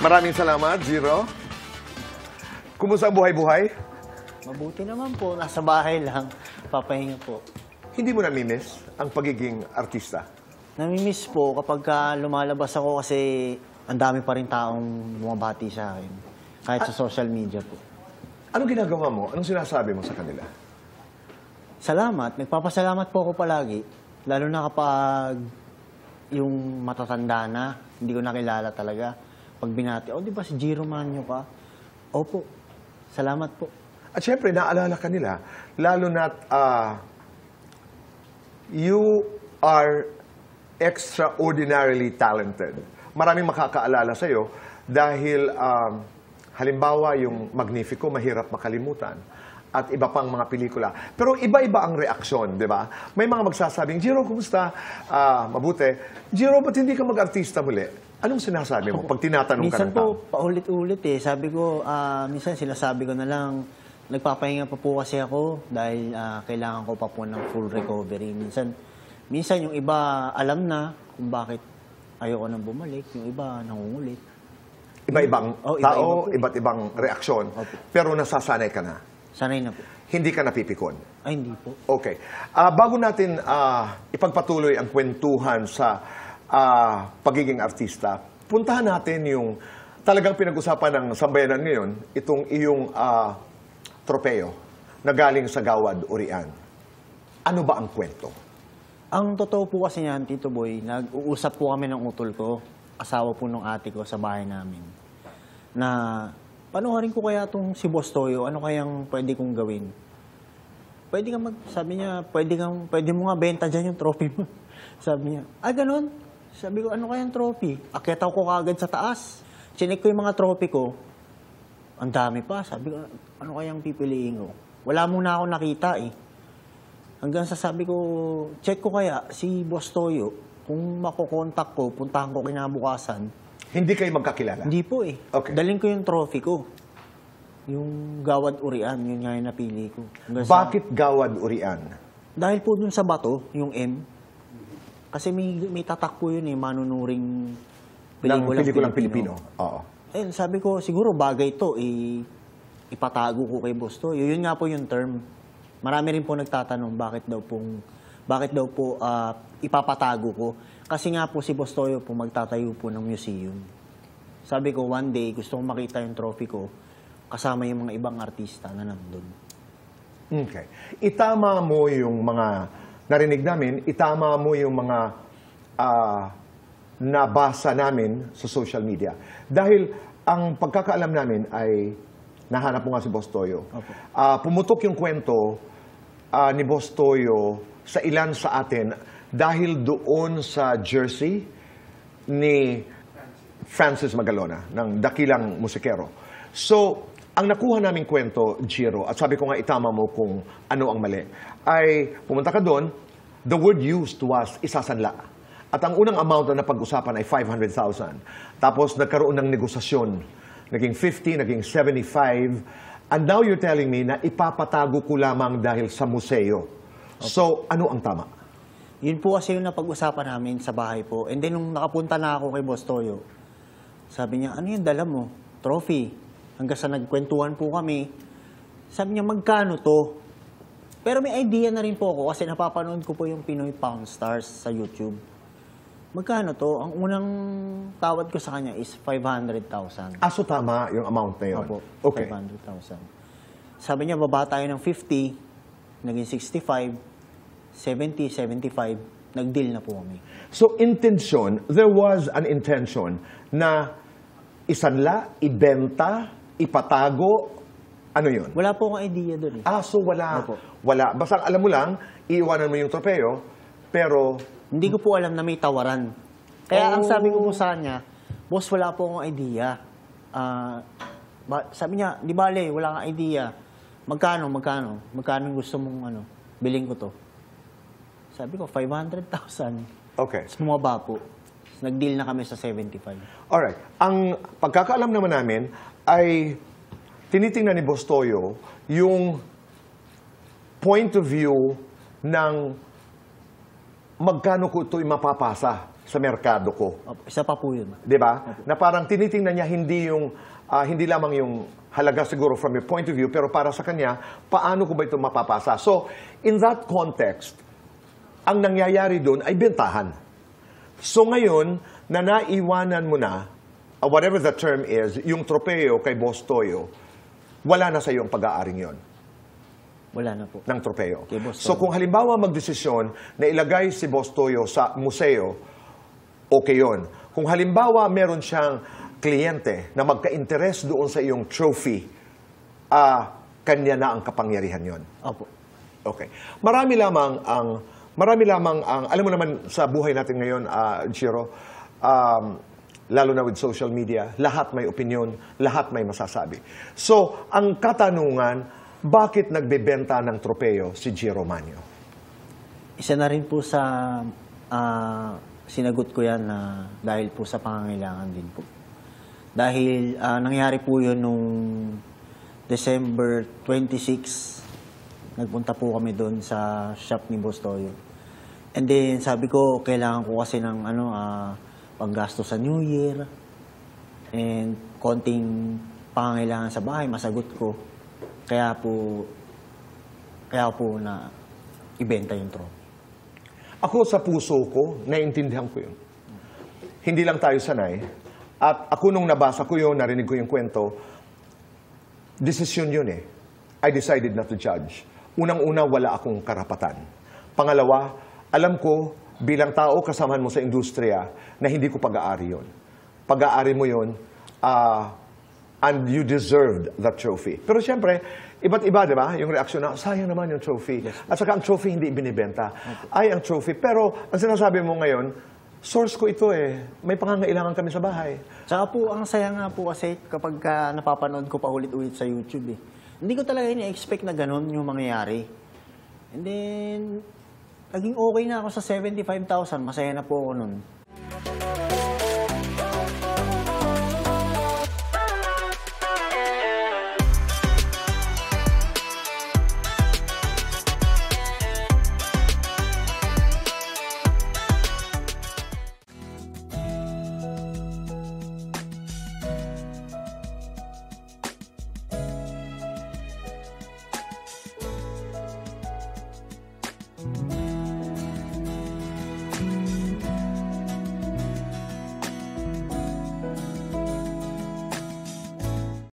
Maraming salamat, Zero. Kumusta ang buhay-buhay? Mabuti naman po. Nasa bahay lang. Papahinga po. Hindi mo namimiss ang pagiging artista? Namimiss po kapag ah, lumalabas ako kasi ang dami pa rin taong bumabati sa akin. Kahit sa ah. social media po. Anong ginagawa mo? Anong sinasabi mo sa kanila? Salamat. Nagpapasalamat po ako palagi. Lalo na kapag yung matatanda na, hindi ko nakilala talaga pag binati, oh, di ba si G. Manyo ka? Opo, salamat po. At syempre, naalala ka nila, lalo na uh, ah, you are extraordinarily talented. Maraming makakaalala sa'yo dahil um, halimbawa yung Magnifico, mahirap makalimutan at iba pang mga pelikula. Pero iba-iba ang reaksyon, di ba? May mga magsasabing, Jiro, kumusta? Uh, mabuti. Jiro, ba't hindi ka mag-artista muli? Anong sinasabi mo pag tinatanong minsan ka ng tao? Minsan po, paulit-ulit eh. Sabi ko, uh, minsan sinasabi ko na lang, nagpapahinga pa po kasi ako dahil uh, kailangan ko pa po ng full recovery. Minsan, minsan yung iba alam na kung bakit ayoko nang bumalik. Yung iba nangungulit. Iba-ibang oh, iba, tao, iba eh. iba't ibang reaksyon. Okay. Pero nasasanay ka na. Sanay na po. Hindi ka napipikon? Ay, hindi po. Okay. Uh, bago natin uh, ipagpatuloy ang kwentuhan sa uh, pagiging artista, puntahan natin yung talagang pinag-usapan ng sambayanan ngayon, itong iyong uh, ah, tropeo na galing sa Gawad Urian. Ano ba ang kwento? Ang totoo po kasi niyan, Tito Boy, nag-uusap po kami ng utol ko, kasawa po ng ate ko sa bahay namin, na panoorin ko kaya itong si Boss Toyo, ano kayang pwede kong gawin? Pwede kang mag, sabi niya, pwede, kang, pwede mo nga benta dyan yung trophy mo. sabi niya, ah, ganun? Sabi ko, ano kaya kayang trophy? Akitaw ko kagad sa taas. Chinek ko yung mga trophy ko. Ang dami pa. Sabi ko, ano kaya kayang pipiliin ko? Wala muna ako nakita eh. Hanggang sa sabi ko, check ko kaya si Boss Toyo. Kung makokontak ko, puntahan ko kinabukasan. Hindi kayo magkakilala? Hindi po eh. Okay. Daling ko yung trophy ko. Yung gawad urian, yun nga yung napili ko. Hanggang Bakit sa... gawad urian? Dahil po dun sa bato, yung M, kasi may, may tatakpo yun eh, manunuring pelikulang, pelikulang Pilipino. Oo. Eh, sabi ko, siguro bagay to, eh, ipatago ko kay boss to. Yun nga po yung term. Marami rin po nagtatanong bakit daw pong bakit daw po uh, ipapatago ko. Kasi nga po si Boss Toyo po magtatayo po ng museum. Sabi ko, one day, gusto kong makita yung trophy ko kasama yung mga ibang artista na nandun. Okay. Itama mo yung mga narinig namin, itama mo yung mga uh, nabasa namin sa social media. Dahil ang pagkakaalam namin ay nahanap mo nga si Boss Toyo. Okay. Uh, pumutok yung kwento uh, ni Boss Toyo sa ilan sa atin dahil doon sa jersey ni Francis Magalona, ng dakilang musikero. So, ang nakuha naming kwento, Jiro, at sabi ko nga itama mo kung ano ang mali, ay pumunta ka doon, the word used was isasanla. At ang unang amount na napag-usapan ay 500,000. Tapos nagkaroon ng negosasyon. Naging 50, naging 75. And now you're telling me na ipapatago ko lamang dahil sa museo. So, ano ang tama? Yun po kasi yung napag-usapan namin sa bahay po. And then, nung nakapunta na ako kay Boss Toyo, sabi niya, ano yung dala mo? Trophy. Hanggang sa nagkwentuhan po kami, sabi niya, magkano to? Pero may idea na rin po ako kasi napapanood ko po yung Pinoy Pound Stars sa YouTube. Magkano to? Ang unang tawad ko sa kanya is 500,000. Ah, tama yung amount na yun? Opo, okay. 500,000. Sabi niya, baba tayo ng 50, naging 65, 70, 75, nag-deal na po kami. So, intention, there was an intention na isanla, ibenta, ipatago, ano yun? Wala po akong idea doon. Eh. Ah, so wala. Ano wala. Basta alam mo lang, iiwanan mo yung trofeo, pero... Hindi ko po alam na may tawaran. Kaya oh. ang sabi ko po sa kanya, boss, wala po akong idea. Uh, sabi niya, di bale, wala kang idea. Magkano, magkano? Magkano gusto mong ano, biling ko to? Sabi ko, 500,000. Okay. Tapos bumaba po. Nag-deal na kami sa 75. Alright. Ang pagkakaalam naman namin ay tinitingnan ni Bostoyo yung point of view ng magkano ko ito mapapasa sa merkado ko. Isa pa po yun. ba? Diba? Na parang tinitingnan niya hindi yung uh, hindi lamang yung halaga siguro from your point of view, pero para sa kanya, paano ko ba ito mapapasa? So, in that context, ang nangyayari doon ay bentahan. So ngayon, na naiwanan mo na, uh, whatever the term is, yung tropeo kay Boss Toyo, wala na sa iyo ang pag-aaring yon Wala na po. ng tropeo. Kay Boss So kung halimbawa magdesisyon na ilagay si Boss Toyo sa museo, okay yon. Kung halimbawa meron siyang kliyente na magka-interes doon sa iyong trophy, ah kanya na ang kapangyarihan yon. Opo. Okay. Marami lamang ang Marami lamang ang, alam mo naman sa buhay natin ngayon, uh, ah, Shiro, um, lalo na with social media, lahat may opinion, lahat may masasabi. So, ang katanungan, bakit nagbebenta ng tropeyo si Giro Manyo Isa na rin po sa uh, sinagot ko yan na dahil po sa pangangailangan din po. Dahil uh, nangyari po yun nung December 26, Nagpunta po kami doon sa shop ni Boss Toyo. And then, sabi ko, kailangan ko kasi ng ano, uh, panggasto sa New Year and konting pangangailangan sa bahay, masagot ko. Kaya po, kaya po na ibenta yung trophy. Ako sa puso ko, naiintindihan ko yun. Hindi lang tayo sanay. At ako nung nabasa ko yun, narinig ko yung kwento, decision yun eh. I decided not to judge. Unang-una, wala akong karapatan. Pangalawa, alam ko bilang tao kasamahan mo sa industriya na hindi ko pag-aari yon. Pag-aari mo yon, uh, ah, and you deserved that trophy. Pero siyempre, iba't iba, di ba? Yung reaksyon na, sayang naman yung trophy. At saka ang trophy hindi binibenta. Ay, ang trophy. Pero ang sinasabi mo ngayon, source ko ito eh. May pangangailangan kami sa bahay. Tsaka po, ang saya nga po kasi kapag uh, napapanood ko pa ulit-ulit sa YouTube eh hindi ko talaga ini-expect na ganun yung mangyayari. And then, naging okay na ako sa 75,000. Masaya na po ako nun.